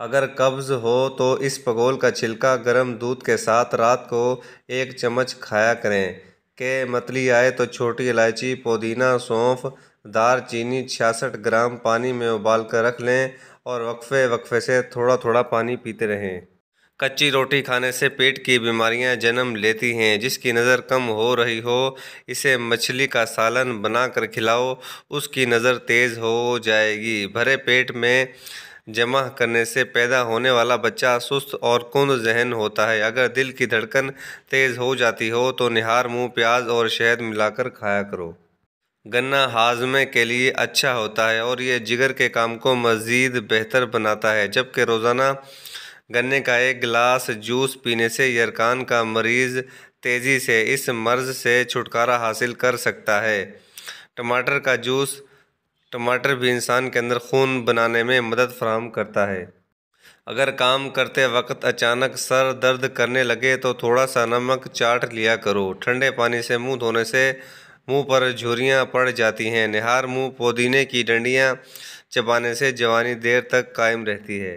अगर कब्ज़ हो तो इस पगोल का छिलका गर्म दूध के साथ रात को एक चम्मच खाया करें के मतली आए तो छोटी इलायची पुदीना सौंफ दार चीनी छियासठ ग्राम पानी में उबाल कर रख लें और वक्फे वक्फे से थोड़ा थोड़ा पानी पीते रहें कच्ची रोटी खाने से पेट की बीमारियां जन्म लेती हैं जिसकी नज़र कम हो रही हो इसे मछली का सालन बना कर खिलाओ उसकी नज़र तेज़ हो जाएगी भरे पेट में जमा करने से पैदा होने वाला बच्चा सुस्त और कुंद जहन होता है अगर दिल की धड़कन तेज़ हो जाती हो तो निहार मुँह प्याज और शहद मिलाकर खाया करो गन्ना हाजमे के लिए अच्छा होता है और ये जिगर के काम को मज़ीद बेहतर बनाता है जबकि रोज़ाना गन्ने का एक गिलास जूस पीने से यरकान का मरीज़ तेज़ी से इस मर्ज़ से छुटकारा हासिल कर सकता है टमाटर का जूस टमाटर भी इंसान के अंदर खून बनाने में मदद फराहम करता है अगर काम करते वक्त अचानक सर दर्द करने लगे तो थोड़ा सा नमक चाट लिया करो ठंडे पानी से मुंह धोने से मुंह पर झुरियाँ पड़ जाती हैं निहार मुंह पुदीने की डंडियाँ चबाने से जवानी देर तक कायम रहती है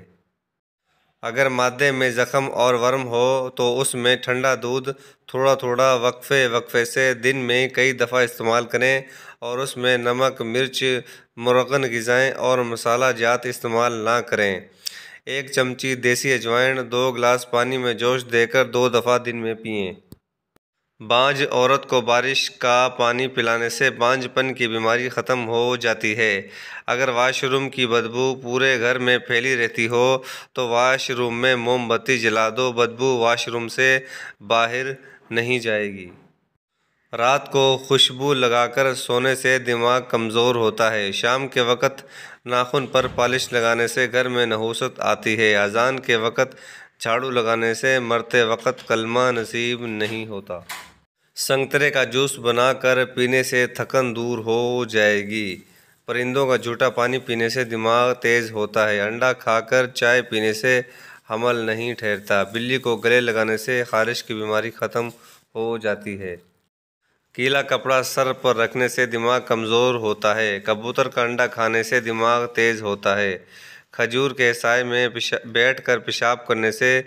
अगर मादे में ज़ख़म और वर्म हो तो उसमें ठंडा दूध थोड़ा थोड़ा वक्फ़े वक्फ़े से दिन में कई दफ़ा इस्तेमाल करें और उसमें नमक मिर्च मुरगन गज़ाएँ और मसाला जात इस्तेमाल ना करें एक चमची देसी अजवाइन दो गिलास पानी में जोश देकर दो दफ़ा दिन में पिएँ बांझ औरत को बारिश का पानी पिलाने से बांझपन की बीमारी ख़त्म हो जाती है अगर वाशरूम की बदबू पूरे घर में फैली रहती हो तो वाशरूम में मोमबत्ती जला दो बदबू वाशरूम से बाहर नहीं जाएगी रात को खुशबू लगाकर सोने से दिमाग कमज़ोर होता है शाम के वक़्त नाखून पर पॉलिश लगाने से घर में नहूसत आती है अजान के वक़्त झाड़ू लगाने से मरते वक़्त कलमा नसीब नहीं होता संतरे का जूस बनाकर पीने से थकन दूर हो जाएगी परिंदों का झूठा पानी पीने से दिमाग तेज़ होता है अंडा खाकर चाय पीने से हमल नहीं ठहरता बिल्ली को गले लगाने से खारिश की बीमारी ख़त्म हो जाती है कीला कपड़ा सर पर रखने से दिमाग कमज़ोर होता है कबूतर का अंडा खाने से दिमाग तेज़ होता है खजूर के साय में बैठ कर पेशाब करने से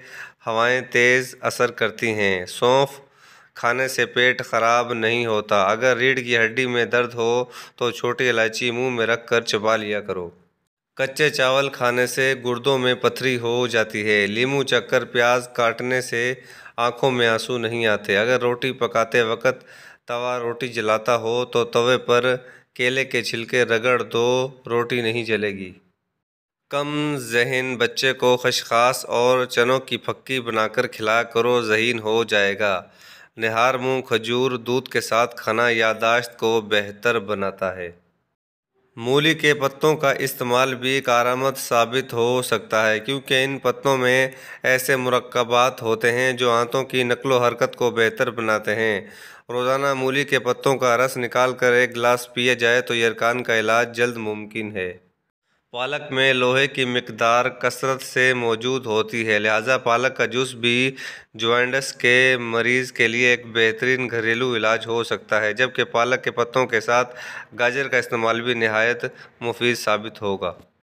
हवाएं तेज़ असर करती हैं सौंफ खाने से पेट खराब नहीं होता अगर रीढ़ की हड्डी में दर्द हो तो छोटी इलायची मुंह में रख कर चबा लिया करो कच्चे चावल खाने से गुर्दों में पथरी हो जाती है लीमू चक्कर प्याज काटने से आंखों में आंसू नहीं आते अगर रोटी पकाते वक्त तवा रोटी जलाता हो तो तवे पर केले के छिलके रगड़ दो रोटी नहीं जलेगी कम जहन बच्चे को खशखास और चनों की फक्की बनाकर खिला करो जहन हो जाएगा निहार मुँह खजूर दूध के साथ खाना यादाश्त को बेहतर बनाता है मूली के पत्तों का इस्तेमाल भी कारामद साबित हो सकता है क्योंकि इन पत्तों में ऐसे मरकबात होते हैं जो आंतों की नकलो हरकत को बेहतर बनाते हैं रोज़ाना मूली के पत्तों का रस निकाल कर एक गिलास पिया जाए तो यरकान का इलाज जल्द मुमकिन है पालक में लोहे की मकदार कसरत से मौजूद होती है लिहाजा पालक का जूस भी जॉइंट्स के मरीज़ के लिए एक बेहतरीन घरेलू इलाज हो सकता है जबकि पालक के पत्तों के साथ गाजर का इस्तेमाल भी नहायत मुफीद साबित होगा